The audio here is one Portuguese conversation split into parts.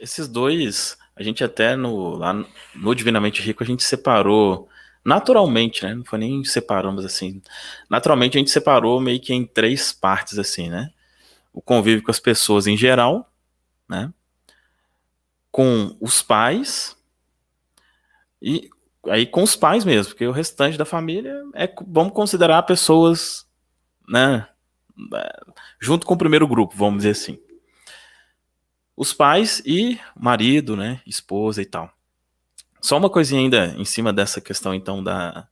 Esses dois, a gente até no, lá no Divinamente Rico, a gente separou naturalmente, né? Não foi nem separamos assim. Naturalmente a gente separou meio que em três partes, assim, né? O convívio com as pessoas em geral, né? Com os pais e aí com os pais mesmo, porque o restante da família é vamos considerar pessoas, né? É, junto com o primeiro grupo, vamos dizer assim os pais e marido, né, esposa e tal. Só uma coisinha ainda em cima dessa questão, então, da,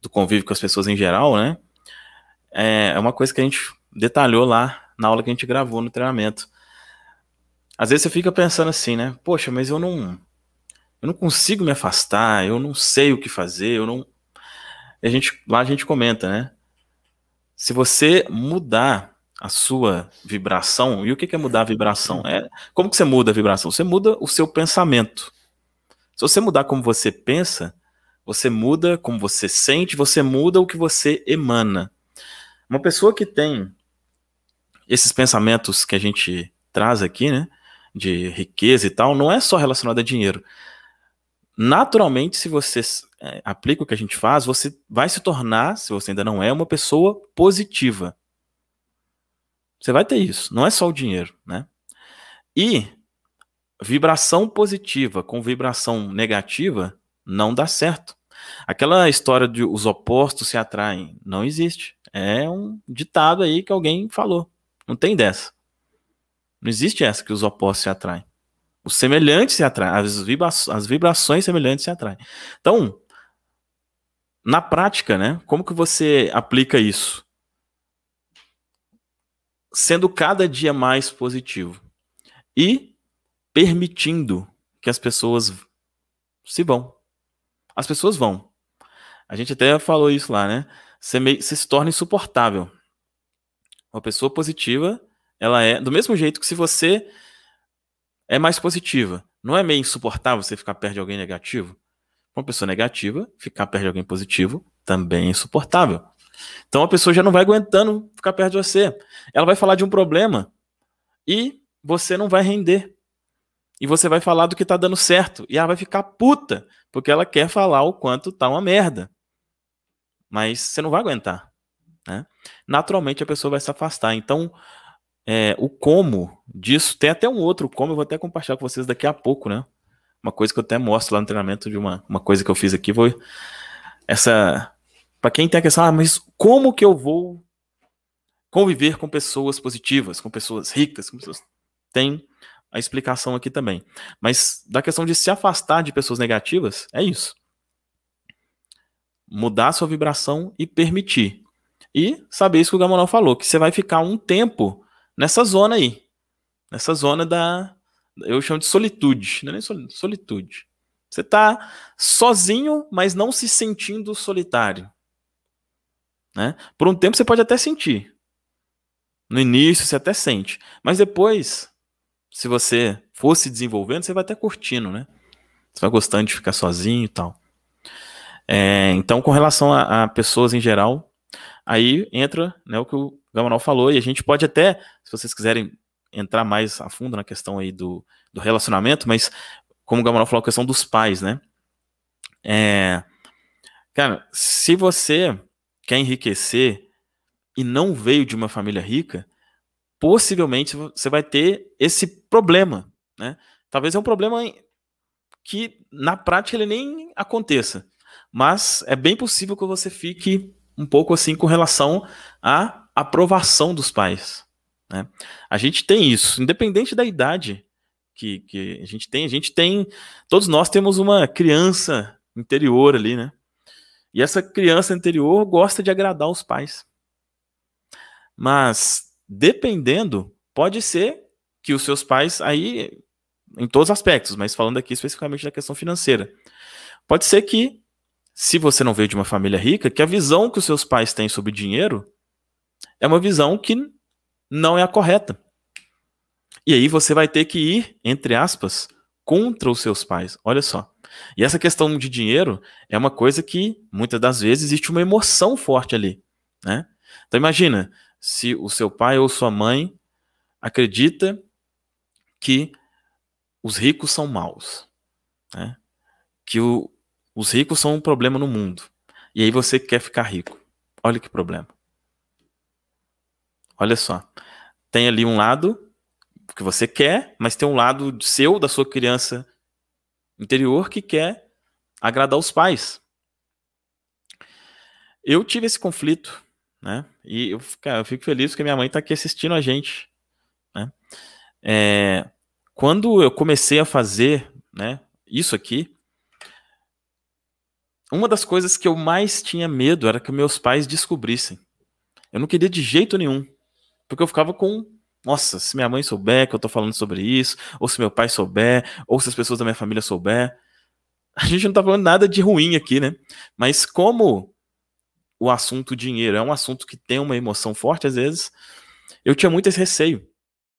do convívio com as pessoas em geral, né? É, é uma coisa que a gente detalhou lá na aula que a gente gravou no treinamento. Às vezes você fica pensando assim, né? Poxa, mas eu não, eu não consigo me afastar, eu não sei o que fazer, eu não. A gente, lá a gente comenta, né? Se você mudar a sua vibração. E o que é mudar a vibração? É, como que você muda a vibração? Você muda o seu pensamento. Se você mudar como você pensa, você muda como você sente, você muda o que você emana. Uma pessoa que tem esses pensamentos que a gente traz aqui, né, de riqueza e tal, não é só relacionado a dinheiro. Naturalmente, se você é, aplica o que a gente faz, você vai se tornar, se você ainda não é, uma pessoa positiva. Você vai ter isso, não é só o dinheiro, né? E vibração positiva com vibração negativa não dá certo. Aquela história de os opostos se atraem não existe. É um ditado aí que alguém falou. Não tem dessa. Não existe essa que os opostos se atraem. Os semelhantes se atraem, as, vibra as vibrações semelhantes se atraem. Então, na prática, né, como que você aplica isso? sendo cada dia mais positivo e permitindo que as pessoas se vão. As pessoas vão. A gente até falou isso lá, né? Você, meio, você se torna insuportável. Uma pessoa positiva, ela é do mesmo jeito que se você é mais positiva. Não é meio insuportável você ficar perto de alguém negativo? Uma pessoa negativa, ficar perto de alguém positivo também é insuportável. Então a pessoa já não vai aguentando ficar perto de você. Ela vai falar de um problema e você não vai render. E você vai falar do que tá dando certo. E ela vai ficar puta, porque ela quer falar o quanto tá uma merda. Mas você não vai aguentar. Né? Naturalmente a pessoa vai se afastar. Então, é, o como disso, tem até um outro como, eu vou até compartilhar com vocês daqui a pouco, né? Uma coisa que eu até mostro lá no treinamento de uma, uma coisa que eu fiz aqui, vou. Essa para quem tem a questão, ah, mas como que eu vou conviver com pessoas positivas, com pessoas ricas, com pessoas... tem a explicação aqui também. Mas da questão de se afastar de pessoas negativas, é isso. Mudar sua vibração e permitir. E saber isso que o Gamonal falou, que você vai ficar um tempo nessa zona aí. Nessa zona da. Eu chamo de solitude. Não é nem solitude. Você está sozinho, mas não se sentindo solitário. Né? Por um tempo você pode até sentir. No início você até sente. Mas depois, se você for se desenvolvendo, você vai até curtindo, né? Você vai gostando de ficar sozinho e tal. É, então, com relação a, a, pessoas em geral, aí entra né, o que o Gamonal falou, e a gente pode até, se vocês quiserem entrar mais a fundo na questão aí do, do relacionamento, mas como o Gamonal falou, a questão dos pais, né? É, cara, se você quer enriquecer e não veio de uma família rica, possivelmente você vai ter esse problema, né? Talvez é um problema que na prática ele nem aconteça, mas é bem possível que você fique um pouco assim com relação à aprovação dos pais. Né? A gente tem isso, independente da idade que, que a gente tem, a gente tem, todos nós temos uma criança interior ali, né? E essa criança anterior gosta de agradar os pais. Mas, dependendo, pode ser que os seus pais, aí, em todos os aspectos, mas falando aqui especificamente da questão financeira, pode ser que, se você não veio de uma família rica, que a visão que os seus pais têm sobre dinheiro é uma visão que não é a correta. E aí você vai ter que ir, entre aspas, contra os seus pais. Olha só. E essa questão de dinheiro é uma coisa que muitas das vezes existe uma emoção forte ali, né? Então imagina se o seu pai ou sua mãe acredita que os ricos são maus, né? Que o, os ricos são um problema no mundo. E aí você quer ficar rico. Olha que problema. Olha só. Tem ali um lado que você quer, mas tem um lado seu, da sua criança interior, que quer agradar os pais. Eu tive esse conflito, né? E eu, cara, eu fico feliz que minha mãe está aqui assistindo a gente. Né? É, quando eu comecei a fazer né, isso aqui, uma das coisas que eu mais tinha medo era que meus pais descobrissem. Eu não queria de jeito nenhum, porque eu ficava com nossa, se minha mãe souber que eu tô falando sobre isso, ou se meu pai souber, ou se as pessoas da minha família souber. A gente não tá falando nada de ruim aqui, né? Mas como o assunto dinheiro é um assunto que tem uma emoção forte às vezes, eu tinha muito esse receio